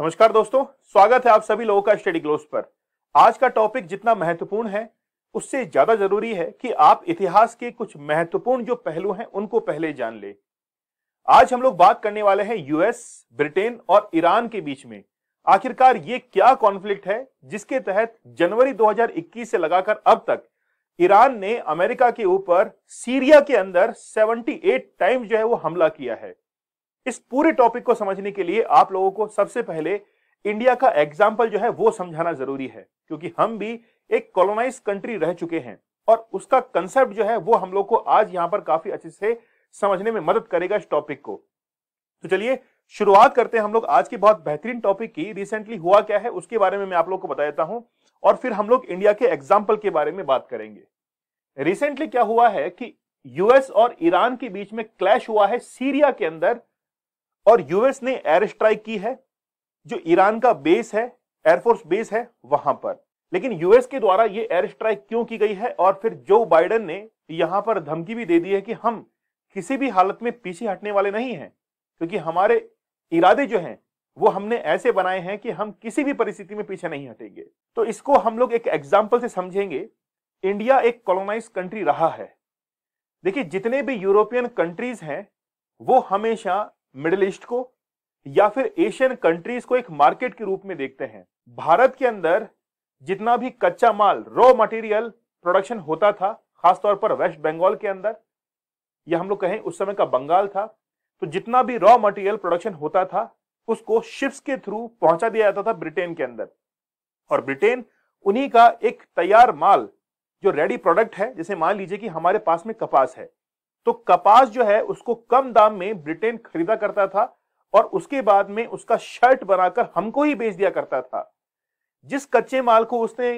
नमस्कार दोस्तों स्वागत है आप सभी लोगों का स्टडी ग्लोस पर आज का टॉपिक जितना महत्वपूर्ण है उससे ज्यादा जरूरी है कि आप इतिहास के कुछ महत्वपूर्ण जो पहलू हैं उनको पहले जान ले आज हम लोग बात करने वाले हैं यूएस ब्रिटेन और ईरान के बीच में आखिरकार ये क्या कॉन्फ्लिक्ट है जिसके तहत जनवरी 2021 से लगाकर अब तक ईरान ने अमेरिका के ऊपर सीरिया के अंदर 78 टाइम्स जो है वो हमला किया है इस पूरे टॉपिक को समझने के लिए आप लोगों को सबसे पहले इंडिया का एग्जाम्पल जो है वो समझाना जरूरी है क्योंकि हम भी एक कॉलोनाइज कंट्री रह चुके हैं और उसका कंसेप्ट जो है वो हम लोग को आज यहाँ पर काफी अच्छे से समझने में मदद करेगा इस टॉपिक को तो चलिए शुरुआत करते हैं हम लोग आज की बहुत बेहतरीन टॉपिक की रिसेंटली हुआ क्या है उसके बारे में मैं आप लोग को बता देता हूं और फिर हम लोग इंडिया के एग्जाम्पल के बारे में बात करेंगे रिसेंटली क्या हुआ है कि यूएस और ईरान के बीच में क्लैश हुआ है सीरिया के अंदर और यूएस ने एयर स्ट्राइक की है जो ईरान का बेस है एयरफोर्स बेस है वहां पर लेकिन यूएस के द्वारा ये एयर स्ट्राइक क्यों की गई है और फिर जो बाइडन ने यहां पर धमकी भी दे दी है कि हम किसी भी हालत में पीछे हटने वाले नहीं हैं क्योंकि हमारे इरादे जो हैं वो हमने ऐसे बनाए हैं कि हम किसी भी परिस्थिति में पीछे नहीं हटेंगे तो इसको हम लोग एक एग्जाम्पल से समझेंगे इंडिया एक कॉलोनाइज कंट्री रहा है देखिए जितने भी यूरोपियन कंट्रीज हैं वो हमेशा मिडिल ईस्ट को या फिर एशियन कंट्रीज को एक मार्केट के रूप में देखते हैं भारत के अंदर जितना भी कच्चा माल रॉ मटेरियल प्रोडक्शन होता था खासतौर पर वेस्ट बंगाल के अंदर या हम लोग कहें उस समय का बंगाल था तो जितना भी रॉ मटेरियल प्रोडक्शन होता था उसको शिप्स के थ्रू पहुंचा दिया जाता था ब्रिटेन के अंदर और ब्रिटेन उन्हीं का एक तैयार माल जो रेडी प्रोडक्ट है जैसे मान लीजिए कि हमारे पास में कपास है तो कपास जो है उसको कम दाम में ब्रिटेन खरीदा करता था और उसके बाद में उसका शर्ट बनाकर हमको ही बेच दिया करता था जिस कच्चे माल को उसने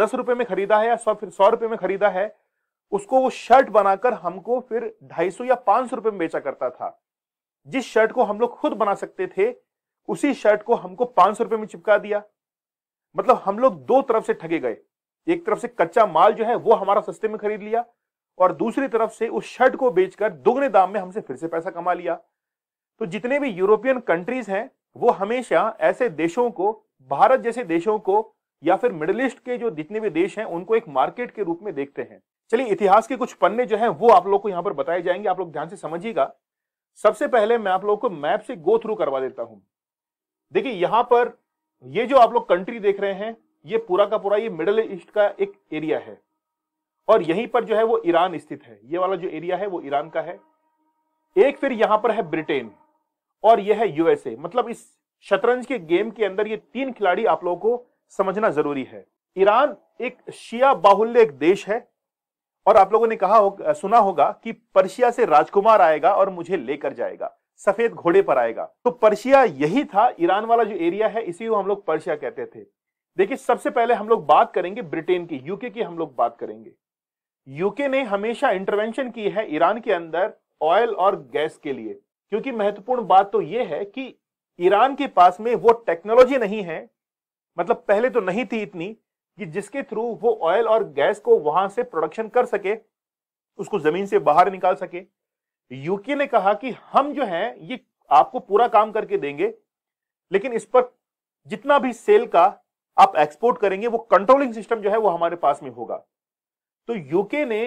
दस रुपए में खरीदा है या सौ फिर सौ रुपए में खरीदा है उसको वो शर्ट बनाकर हमको फिर ढाई सौ या पांच सौ रुपए में बेचा करता था जिस शर्ट को हम लोग खुद बना सकते थे उसी शर्ट को हमको पांच सौ रुपए में चिपका दिया मतलब हम लोग दो तरफ से ठगे गए एक तरफ से कच्चा माल जो है वो हमारा सस्ते में खरीद लिया और दूसरी तरफ से उस शर्ट को बेचकर दोगुने दाम में हमसे फिर से पैसा कमा लिया तो जितने भी यूरोपियन कंट्रीज हैं वो हमेशा ऐसे देशों को भारत जैसे देशों को या फिर मिडल ईस्ट के जो जितने भी देश हैं उनको एक मार्केट के रूप में देखते हैं चलिए इतिहास के कुछ पन्ने जो हैं वो आप लोग को यहाँ पर बताए जाएंगे आप लोग ध्यान से समझिएगा सबसे पहले मैं आप लोग को मैप से गो थ्रू करवा देता हूं देखिए यहां पर ये जो आप लोग कंट्री देख रहे हैं ये पूरा का पूरा ये मिडल ईस्ट का एक एरिया है और यहीं पर जो है वो ईरान स्थित है ये वाला जो एरिया है वो ईरान का है एक फिर यहां पर है ब्रिटेन और यह है यूएसए मतलब इस शतरंज के गेम के अंदर ये तीन खिलाड़ी आप लोगों को समझना जरूरी है ईरान एक शिया बाहुल्य एक देश है और आप लोगों ने कहा हो, सुना होगा कि पर्शिया से राजकुमार आएगा और मुझे लेकर जाएगा सफेद घोड़े पर आएगा तो पर्शिया यही था ईरान वाला जो एरिया है इसी को हम लोग पर्शिया कहते थे देखिए सबसे पहले हम लोग बात करेंगे ब्रिटेन की यूके की हम लोग बात करेंगे यूके ने हमेशा इंटरवेंशन की है ईरान के अंदर ऑयल और गैस के लिए क्योंकि महत्वपूर्ण बात तो यह है कि ईरान के पास में वो टेक्नोलॉजी नहीं है मतलब पहले तो नहीं थी इतनी कि जिसके थ्रू वो ऑयल और गैस को वहां से प्रोडक्शन कर सके उसको जमीन से बाहर निकाल सके यूके ने कहा कि हम जो है ये आपको पूरा काम करके देंगे लेकिन इस पर जितना भी सेल का आप एक्सपोर्ट करेंगे वो कंट्रोलिंग सिस्टम जो है वो हमारे पास में होगा तो यूके ने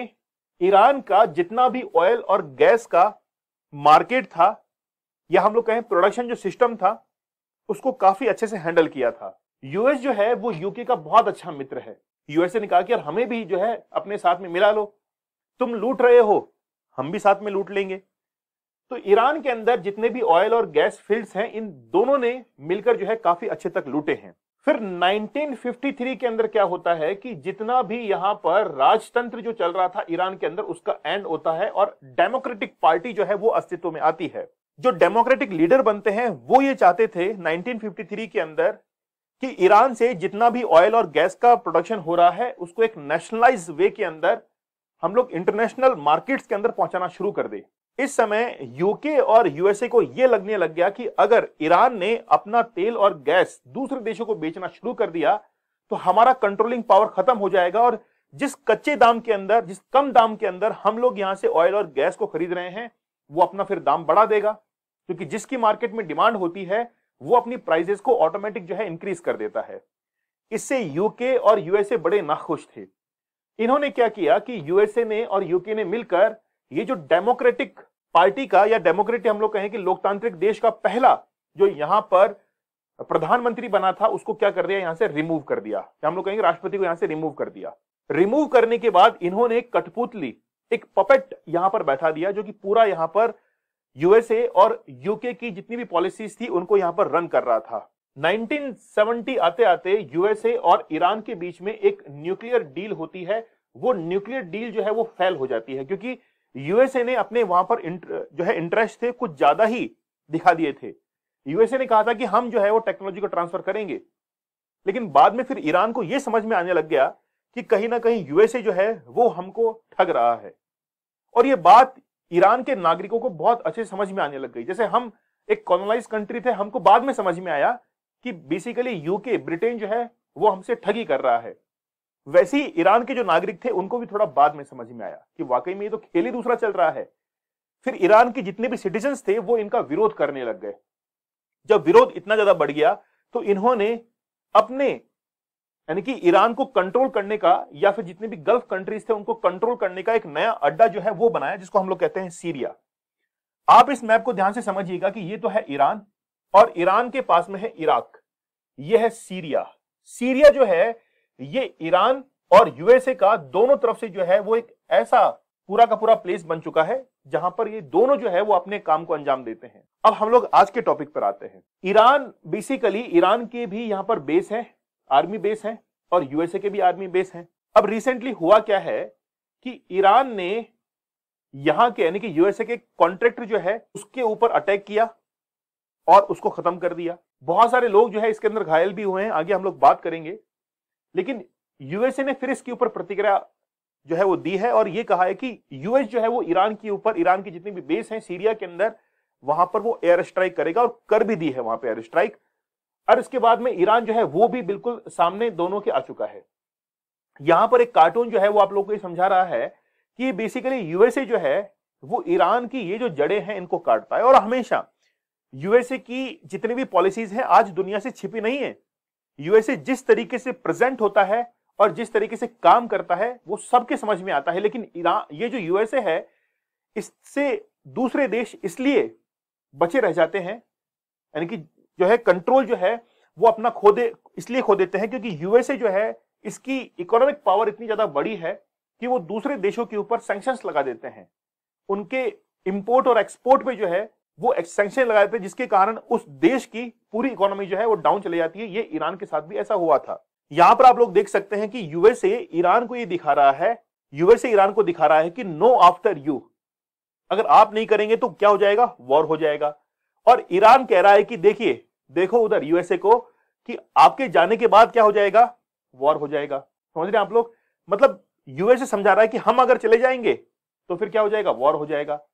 ईरान का जितना भी ऑयल और गैस का मार्केट था या हम लोग कहें प्रोडक्शन जो सिस्टम था उसको काफी अच्छे से हैंडल किया था यूएस जो है वो यूके का बहुत अच्छा मित्र है यूएसए ने कहा कि यार हमें भी जो है अपने साथ में मिला लो तुम लूट रहे हो हम भी साथ में लूट लेंगे तो ईरान के अंदर जितने भी ऑयल और गैस फील्ड्स हैं इन दोनों ने मिलकर जो है काफी अच्छे तक लूटे हैं फिर 1953 के अंदर क्या होता है कि जितना भी यहां पर राजतंत्र जो चल रहा था ईरान के अंदर उसका एंड होता है और डेमोक्रेटिक पार्टी जो है वो अस्तित्व में आती है जो डेमोक्रेटिक लीडर बनते हैं वो ये चाहते थे 1953 के अंदर कि ईरान से जितना भी ऑयल और गैस का प्रोडक्शन हो रहा है उसको एक नेशनलाइज वे के अंदर हम लोग इंटरनेशनल मार्केट्स के अंदर पहुंचाना शुरू कर दे इस समय यूके और यूएसए को यह लगने लग गया कि अगर ईरान ने अपना तेल और गैस दूसरे देशों को बेचना शुरू कर दिया तो हमारा कंट्रोलिंग पावर खत्म हो जाएगा और जिस कच्चे दाम के अंदर जिस कम दाम के अंदर हम लोग यहां से ऑयल और गैस को खरीद रहे हैं वो अपना फिर दाम बढ़ा देगा क्योंकि जिसकी मार्केट में डिमांड होती है वो अपनी प्राइजेस को ऑटोमेटिक जो है इंक्रीज कर देता है इससे यूके और यूएसए बड़े नाखुश थे इन्होंने क्या किया कि यूएसए ने और यूके ने मिलकर ये जो डेमोक्रेटिक पार्टी का या डेमोक्रेटिक हम लोग कहें कि लोकतांत्रिक देश का पहला जो यहां पर प्रधानमंत्री बना था उसको क्या कर दिया यहां से रिमूव कर दिया हम लोग कहेंगे राष्ट्रपति को यहां से रिमूव कर दिया रिमूव करने के बाद इन्होंने कठपुतली एक पपेट यहां पर बैठा दिया जो कि पूरा यहां पर यूएसए और यूके की जितनी भी पॉलिसीज थी उनको यहां पर रन कर रहा था 1970 आते आते यूएसए और ईरान के बीच में एक न्यूक्लियर डील होती है वो न्यूक्लियर डील जो है वो फेल हो जाती है क्योंकि यूएसए ने अपने वहां पर जो है इंटरेस्ट थे कुछ ज्यादा ही दिखा दिए थे यूएसए ने कहा था कि हम जो है वो टेक्नोलॉजी को ट्रांसफर करेंगे लेकिन बाद में फिर ईरान को यह समझ में आने लग गया कि कहीं ना कहीं यूएसए जो है वो हमको ठग रहा है और ये बात ईरान के नागरिकों को बहुत अच्छे समझ में आने लग गई जैसे हम एक कॉलोनाइज कंट्री थे हमको बाद में समझ में आया कि बेसिकली यूके ब्रिटेन जो है वो हमसे ठगी कर रहा है वैसे ही ईरान के जो नागरिक थे उनको भी थोड़ा बाद में समझ में आया कि वाकई में ये तो खेल ही दूसरा चल रहा है फिर ईरान के जितने भी सिटीजन थे वो इनका विरोध करने लग गए जब विरोध इतना ज्यादा बढ़ गया तो इन्होंने अपने यानी कि ईरान को कंट्रोल करने का या फिर जितने भी गल्फ कंट्रीज थे उनको कंट्रोल करने का एक नया अड्डा जो है वो बनाया जिसको हम लोग कहते हैं सीरिया आप इस मैप को ध्यान से समझिएगा कि ये तो है ईरान और ईरान के पास में है इराक यह है सीरिया सीरिया जो है ये ईरान और यूएसए का दोनों तरफ से जो है वो एक ऐसा पूरा का पूरा प्लेस बन चुका है जहां पर ये दोनों जो है वो अपने काम को अंजाम देते हैं अब हम लोग आज के टॉपिक पर आते हैं ईरान बेसिकली ईरान के भी यहाँ पर बेस है आर्मी बेस है और यूएसए के भी आर्मी बेस है अब रिसेंटली हुआ क्या है कि ईरान ने यहां के यानी कि यूएसए के कॉन्ट्रैक्टर जो है उसके ऊपर अटैक किया और उसको खत्म कर दिया बहुत सारे लोग जो है इसके अंदर घायल भी हुए हैं आगे हम लोग बात करेंगे लेकिन यूएसए ने फिर इसके ऊपर प्रतिक्रिया जो है वो दी है और ये कहा है कि यूएस जो है वो ईरान के ऊपर ईरान की जितनी भी बेस है सीरिया के अंदर वहां पर वो एयर स्ट्राइक करेगा और कर भी दी है वहां पर एयर स्ट्राइक और इसके बाद में ईरान जो है वो भी बिल्कुल सामने दोनों के आ चुका है यहां पर एक कार्टून जो है वो आप लोगों को ये समझा रहा है कि बेसिकली यूएसए जो है वो ईरान की ये जो जड़े हैं इनको काटता है और हमेशा यूएसए की जितनी भी पॉलिसीज हैं आज दुनिया से छिपी नहीं है यूएसए जिस तरीके से प्रेजेंट होता है और जिस तरीके से काम करता है वो सबके समझ में आता है लेकिन ईरान ये जो यूएसए है इससे दूसरे देश इसलिए बचे रह जाते हैं यानी कि जो है कंट्रोल जो है वो अपना खो दे इसलिए खो देते हैं क्योंकि यूएसए जो है इसकी इकोनॉमिक पावर इतनी ज्यादा बड़ी है कि वो दूसरे देशों के ऊपर सेंक्शन लगा देते हैं उनके इम्पोर्ट और एक्सपोर्ट पे जो है वो सेंक्शन लगा देते हैं जिसके कारण उस देश की पूरी इकोनॉमी जो है वो डाउन चली जाती है ये ईरान के साथ भी ऐसा हुआ था यहां पर आप लोग देख सकते हैं कि यूएसए ईरान को ये दिखा रहा है यूएसए ईरान को दिखा रहा है कि नो आफ्टर यू अगर आप नहीं करेंगे तो क्या हो जाएगा वॉर हो जाएगा और ईरान कह रहा है कि देखिए देखो उधर यूएसए को कि आपके जाने के बाद क्या हो जाएगा वॉर हो जाएगा समझ रहे हैं आप लोग मतलब यूएसए समझा रहा है कि हम अगर चले जाएंगे तो फिर क्या हो जाएगा वॉर हो जाएगा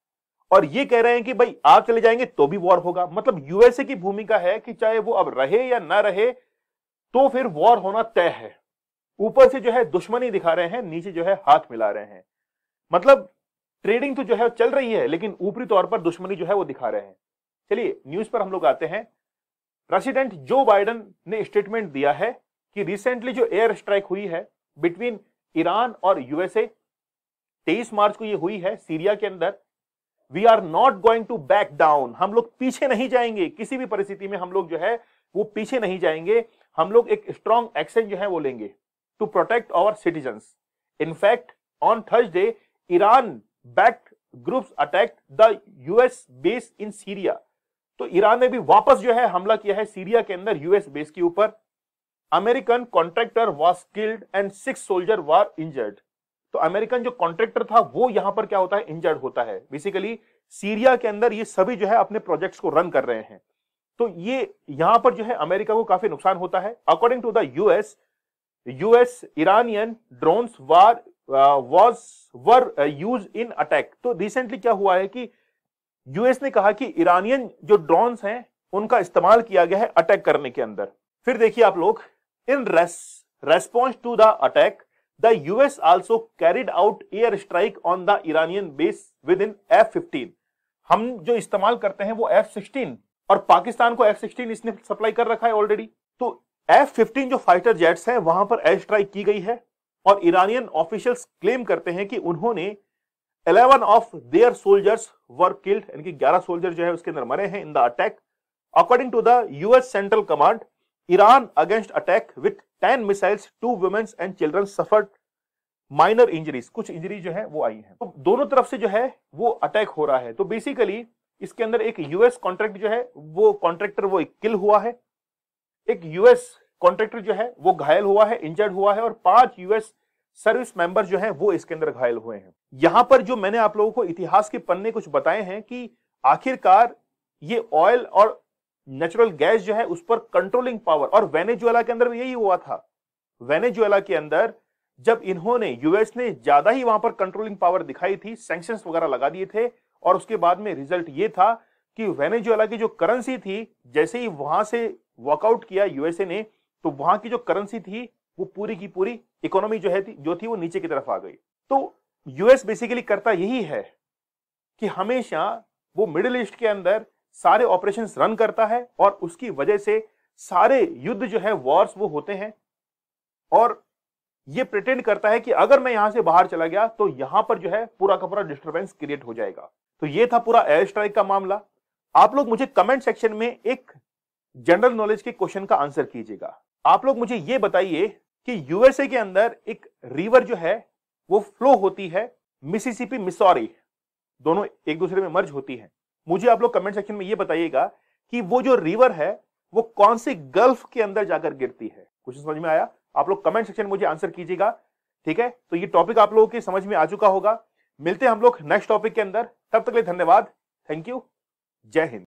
और ये कह रहे हैं कि भाई आप चले जाएंगे तो भी वॉर होगा मतलब यूएसए की भूमिका है कि चाहे वो अब रहे या ना रहे तो फिर वॉर होना तय है ऊपर से जो है दुश्मनी दिखा रहे हैं नीचे जो है हाथ मिला रहे हैं मतलब ट्रेडिंग तो जो है चल रही है लेकिन ऊपरी तौर पर दुश्मनी जो है वो दिखा रहे हैं चलिए न्यूज पर हम लोग आते हैं प्रेसिडेंट जो बाइडन ने स्टेटमेंट दिया है कि रिसेंटली जो एयर स्ट्राइक हुई है बिटवीन ईरान और यूएसए 23 मार्च को ये हुई है सीरिया के अंदर we are not going to back down हम लोग पीछे नहीं जाएंगे किसी भी परिस्थिति में हम लोग जो है वो पीछे नहीं जाएंगे हम लोग एक स्ट्रॉन्ग एक्शन जो है वो लेंगे to protect our citizen in fact on Thursday Iran backed groups attack the US base in Syria तो ईरान ने भी वापस जो है हमला किया है सीरिया के अंदर यूएस बेस के ऊपर American contractor was killed and six soldier were injured तो अमेरिकन जो कॉन्ट्रेक्टर था वो यहां पर क्या होता है इंजर्ड होता है बेसिकली सीरिया के अंदर ये सभी जो है अपने प्रोजेक्ट्स को रन कर रहे हैं तो ये यहां पर जो है अमेरिका को काफी नुकसान होता है according to the US US Iranian drone were was were use in attack तो रिसेंटली क्या हुआ है कि यूएस ने कहा कि ईरानियन जो ड्रोन हैं उनका इस्तेमाल किया गया है अटैक करने के अंदर फिर देखिए आप लोग in response to the attack the US also carried out air strike on the Iranian base within F-15. हम जो इस्तेमाल करते हैं वो F-16 और पाकिस्तान को F-16 इसने सप्लाई कर रखा है ऑलरेडी तो F-15 जो फाइटर जेट्स हैं वहां पर एयर स्ट्राइक की गई है और इरानियन ऑफिशियल्स क्लेम करते हैं कि उन्होंने 11 of their soldiers were killed यानी कि 11 सोल्जर जो है उसके अंदर मरे हैं in the attack according to the US central command Iran against attack with 10 missiles, two women and children suffered minor injuries कुछ इंजरी जो है वो आई है तो दोनों तरफ से जो है वो अटैक हो रहा है तो बेसिकली इसके अंदर एक यूएस कॉन्ट्रैक्ट जो है वो कॉन्ट्रैक्टर वो किल हुआ है एक यूएस कॉन्ट्रैक्टर जो है वो घायल हुआ है इंजर्ड हुआ है और पांच यूएस सर्विस मेंबर जो है वो इसके अंदर घायल हुए हैं यहां पर जो मैंने आप लोगों को इतिहास के पन्ने कुछ बताए हैं कि आखिरकार ये ऑयल और नेचुरल गैस जो है उस पर कंट्रोलिंग पावर और वेनेजुएला के अंदर भी यही हुआ था वेनेजुएला के अंदर जब इन्होंने यूएस ने ज्यादा ही वहां पर कंट्रोलिंग पावर दिखाई थी सैंक्शन वगैरह लगा दिए थे और उसके बाद में रिजल्ट ये था कि वेनेजुएला की जो करेंसी थी जैसे ही वहां से वॉकआउट किया यूएसए ने तो वहां की जो करेंसी थी वो पूरी की पूरी इकोनॉमी जो है थी, जो थी वो नीचे की तरफ आ गई तो यूएस बेसिकली करता यही है कि हमेशा वो मिडिल ईस्ट के अंदर सारे ऑपरेशन रन करता है और उसकी वजह से सारे युद्ध जो है वॉर्स वो होते हैं और ये प्रिटेंड करता है कि अगर मैं यहां से बाहर चला गया तो यहां पर जो है पूरा का पूरा डिस्टर्बेंस क्रिएट हो जाएगा तो ये था पूरा एयर स्ट्राइक का मामला आप लोग मुझे कमेंट सेक्शन में एक जनरल नॉलेज के क्वेश्चन का आंसर कीजिएगा आप लोग मुझे ये बताइए कि यूएसए के अंदर एक रिवर जो है वो फ्लो होती है मिसिसिपी मिसौरी दोनों एक दूसरे में मर्ज होती है मुझे आप लोग कमेंट सेक्शन में ये बताइएगा कि वो जो रिवर है वो कौन से गल्फ के अंदर जाकर गिरती है कुछ समझ में आया आप लोग कमेंट सेक्शन में मुझे आंसर कीजिएगा ठीक है तो ये टॉपिक आप लोगों के समझ में आ चुका होगा मिलते हैं हम लोग नेक्स्ट टॉपिक के अंदर तब तक लिए धन्यवाद थैंक यू जय हिंद